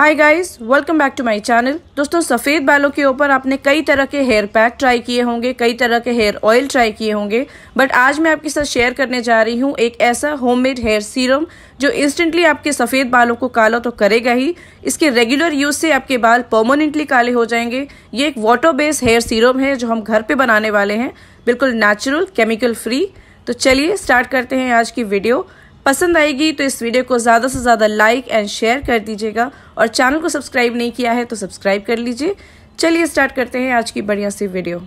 hi guys welcome back to my channel दोस्तों सफ़ेद बालों के ऊपर आपने कई तरह के हेयर पैक ट्राई किए होंगे कई तरह के हेयर ऑयल ट्राई किए होंगे बट आज मैं आपके साथ शेयर करने जा रही हूँ एक ऐसा होममेड हेयर सीरम जो इंस्टेंटली आपके सफ़ेद बालों को काला तो करेगा ही इसके रेगुलर यूज़ से आपके बाल परमानेंटली काले हो जाएंगे ये एक वाटर बेस्ड हेयर सीरम है जो हम घर पर बनाने वाले हैं बिल्कुल नेचुरल केमिकल फ्री तो चलिए स्टार्ट करते हैं आज की वीडियो पसंद आएगी तो इस वीडियो को ज़्यादा से ज़्यादा लाइक एंड शेयर कर दीजिएगा और चैनल को सब्सक्राइब नहीं किया है तो सब्सक्राइब कर लीजिए चलिए स्टार्ट करते हैं आज की बढ़िया सी वीडियो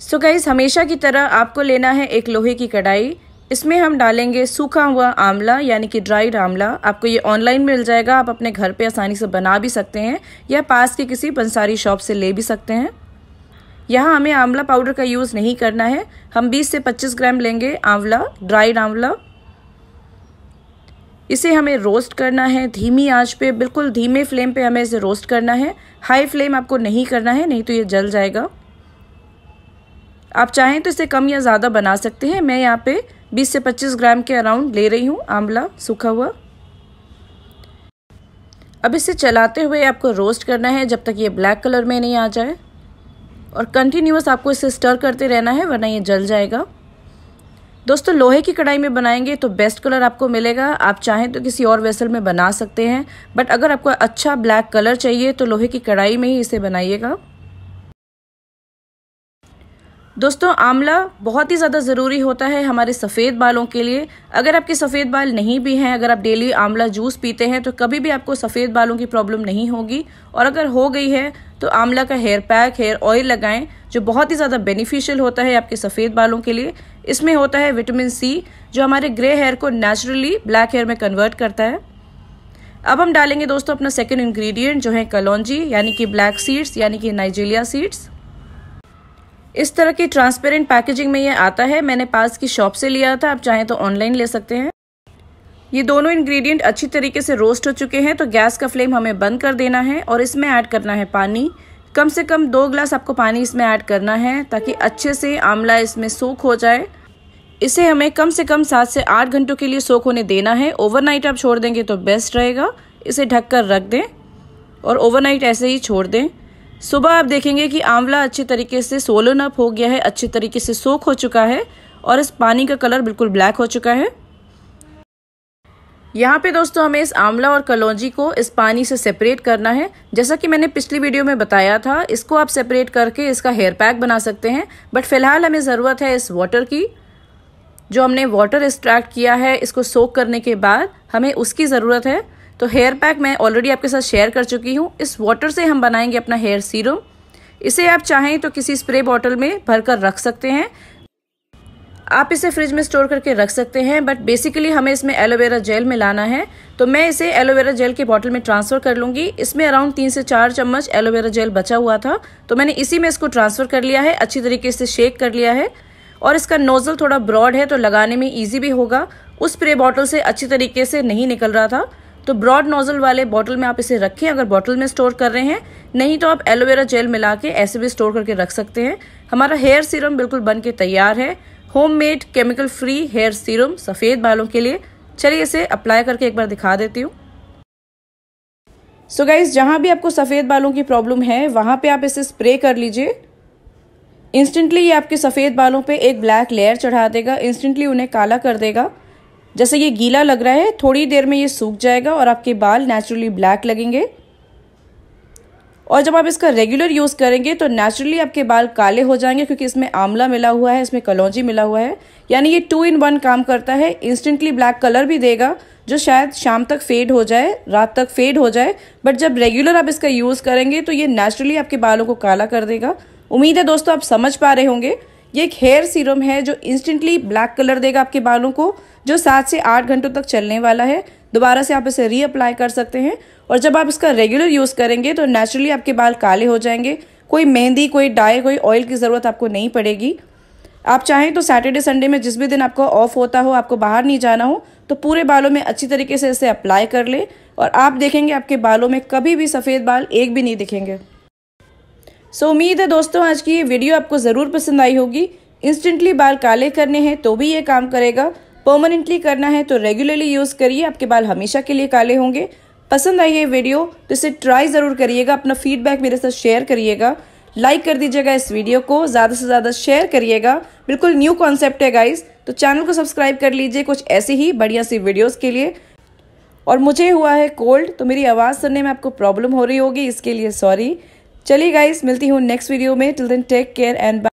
सो so गाइज हमेशा की तरह आपको लेना है एक लोहे की कढ़ाई इसमें हम डालेंगे सूखा हुआ आंवला यानी कि ड्राइड आंवला आपको ये ऑनलाइन मिल जाएगा आप अपने घर पे आसानी से बना भी सकते हैं या पास के किसी बंसारी शॉप से ले भी सकते हैं यहाँ हमें आंवला पाउडर का यूज़ नहीं करना है हम 20 से 25 ग्राम लेंगे आंवला ड्राइड आंवला इसे हमें रोस्ट करना है धीमी आंच पे बिल्कुल धीमे फ्लेम पे हमें इसे रोस्ट करना है हाई फ्लेम आपको नहीं करना है नहीं तो ये जल जाएगा आप चाहें तो इसे कम या ज़्यादा बना सकते हैं मैं यहाँ पे 20 से 25 ग्राम के अराउंड ले रही हूँ आंवला सूखा हुआ अब इसे चलाते हुए आपको रोस्ट करना है जब तक ये ब्लैक कलर में नहीं आ जाए और कंटिन्यूस आपको इसे स्टर करते रहना है वरना ये जल जाएगा दोस्तों लोहे की कढ़ाई में बनाएंगे तो बेस्ट कलर आपको मिलेगा आप चाहें तो किसी और वेसल में बना सकते हैं बट अगर आपको अच्छा ब्लैक कलर चाहिए तो लोहे की कढ़ाई में ही इसे बनाइएगा दोस्तों आंवला बहुत ही ज़्यादा ज़रूरी होता है हमारे सफ़ेद बालों के लिए अगर आपके सफ़ेद बाल नहीं भी हैं अगर आप डेली आंवला जूस पीते हैं तो कभी भी आपको सफ़ेद बालों की प्रॉब्लम नहीं होगी और अगर हो गई है तो आंवला का हेयर पैक हेयर ऑयल लगाएं जो बहुत ही ज़्यादा बेनिफिशियल होता है आपके सफ़ेद बालों के लिए इसमें होता है विटामिन सी जो हमारे ग्रे हेयर को नेचुरली ब्लैक हेयर में कन्वर्ट करता है अब हम डालेंगे दोस्तों अपना सेकेंड इन्ग्रीडियंट जो है कलौजी यानी कि ब्लैक सीड्स यानी कि नाइजीरिया सीड्स इस तरह की ट्रांसपेरेंट पैकेजिंग में ये आता है मैंने पास की शॉप से लिया था आप चाहें तो ऑनलाइन ले सकते हैं ये दोनों इंग्रेडिएंट अच्छी तरीके से रोस्ट हो चुके हैं तो गैस का फ्लेम हमें बंद कर देना है और इसमें ऐड करना है पानी कम से कम दो ग्लास आपको पानी इसमें ऐड करना है ताकि अच्छे से आंवला इसमें सोख हो जाए इसे हमें कम से कम सात से आठ घंटों के लिए सोख होने देना है ओवरनाइट आप छोड़ देंगे तो बेस्ट रहेगा इसे ढककर रख दें और ओवरनाइट ऐसे ही छोड़ दें सुबह आप देखेंगे कि आंवला अच्छे तरीके से सोलन अप हो गया है अच्छे तरीके से सोख हो चुका है और इस पानी का कलर बिल्कुल ब्लैक हो चुका है यहाँ पे दोस्तों हमें इस आंवला और कलौजी को इस पानी से सेपरेट करना है जैसा कि मैंने पिछली वीडियो में बताया था इसको आप सेपरेट करके इसका हेयर पैक बना सकते हैं बट फिलहाल हमें ज़रूरत है इस वाटर की जो हमने वाटर एक्सट्रैक्ट किया है इसको सोख करने के बाद हमें उसकी ज़रूरत है तो हेयर पैक मैं ऑलरेडी आपके साथ शेयर कर चुकी हूँ इस वाटर से हम बनाएंगे अपना हेयर सीरम इसे आप चाहें तो किसी स्प्रे बॉटल में भर कर रख सकते हैं आप इसे फ्रिज में स्टोर करके रख सकते हैं बट बेसिकली हमें इसमें एलोवेरा जेल मिलाना है तो मैं इसे एलोवेरा जेल के बॉटल में ट्रांसफ़र कर लूंगी इसमें अराउंड तीन से चार चम्मच एलोवेरा जेल बचा हुआ था तो मैंने इसी में इसको ट्रांसफ़र कर लिया है अच्छी तरीके से शेक कर लिया है और इसका नोज़ल थोड़ा ब्रॉड है तो लगाने में ईजी भी होगा उस स्प्रे बॉटल से अच्छी तरीके से नहीं निकल रहा था तो ब्रॉड नोजल वाले बॉटल में आप इसे रखें अगर बॉटल में स्टोर कर रहे हैं नहीं तो आप एलोवेरा जेल मिला के ऐसे भी स्टोर करके रख सकते हैं हमारा हेयर सीरम बिल्कुल बन के तैयार है homemade chemical free hair serum सफ़ेद बालों के लिए चलिए इसे अप्लाई करके एक बार दिखा देती हूँ सो गाइज जहाँ भी आपको सफ़ेद बालों की प्रॉब्लम है वहाँ पे आप इसे स्प्रे कर लीजिए इंस्टेंटली ये आपके सफ़ेद बालों पे एक ब्लैक लेयर चढ़ा देगा इंस्टेंटली उन्हें काला कर देगा जैसे ये गीला लग रहा है थोड़ी देर में ये सूख जाएगा और आपके बाल नेचुरली ब्लैक लगेंगे और जब आप इसका रेगुलर यूज़ करेंगे तो नेचुरली आपके बाल काले हो जाएंगे क्योंकि इसमें आंवला मिला हुआ है इसमें कलौजी मिला हुआ है यानी ये टू इन वन काम करता है इंस्टेंटली ब्लैक कलर भी देगा जो शायद शाम तक फेड हो जाए रात तक फेड हो जाए बट जब रेगुलर आप इसका यूज़ करेंगे तो ये नेचुरली आपके बालों को काला कर देगा उम्मीद है दोस्तों आप समझ पा रहे होंगे ये एक हेयर सीरम है जो इंस्टेंटली ब्लैक कलर देगा आपके बालों को जो सात से आठ घंटों तक चलने वाला है दोबारा से आप इसे रीअप्लाई कर सकते हैं और जब आप इसका रेगुलर यूज़ करेंगे तो नेचुरली आपके बाल काले हो जाएंगे कोई मेहंदी कोई डाई कोई ऑयल की ज़रूरत आपको नहीं पड़ेगी आप चाहें तो सैटरडे संडे में जिस भी दिन आपको ऑफ होता हो आपको बाहर नहीं जाना हो तो पूरे बालों में अच्छी तरीके से इसे अप्लाई कर ले और आप देखेंगे आपके बालों में कभी भी सफ़ेद बाल एक भी नहीं दिखेंगे सो उम्मीद है दोस्तों आज की ये वीडियो आपको ज़रूर पसंद आई होगी इंस्टेंटली बाल काले करने हैं तो भी ये काम करेगा परमानेंटली करना है तो रेगुलरली यूज़ करिए आपके बाल हमेशा के लिए काले होंगे पसंद आई ये वीडियो तो इसे ट्राई ज़रूर करिएगा अपना फीडबैक मेरे साथ शेयर करिएगा लाइक कर दीजिएगा इस वीडियो को ज़्यादा से ज़्यादा शेयर करिएगा बिल्कुल न्यू कॉन्सेप्ट है गाइज तो चैनल को सब्सक्राइब कर लीजिए कुछ ऐसे ही बढ़िया सी वीडियोज़ के लिए और मुझे हुआ है कोल्ड तो मेरी आवाज़ सुनने में आपको प्रॉब्लम हो रही होगी इसके लिए सॉरी चलिए गाइस मिलती हूँ नेक्स्ट वीडियो में till then take care and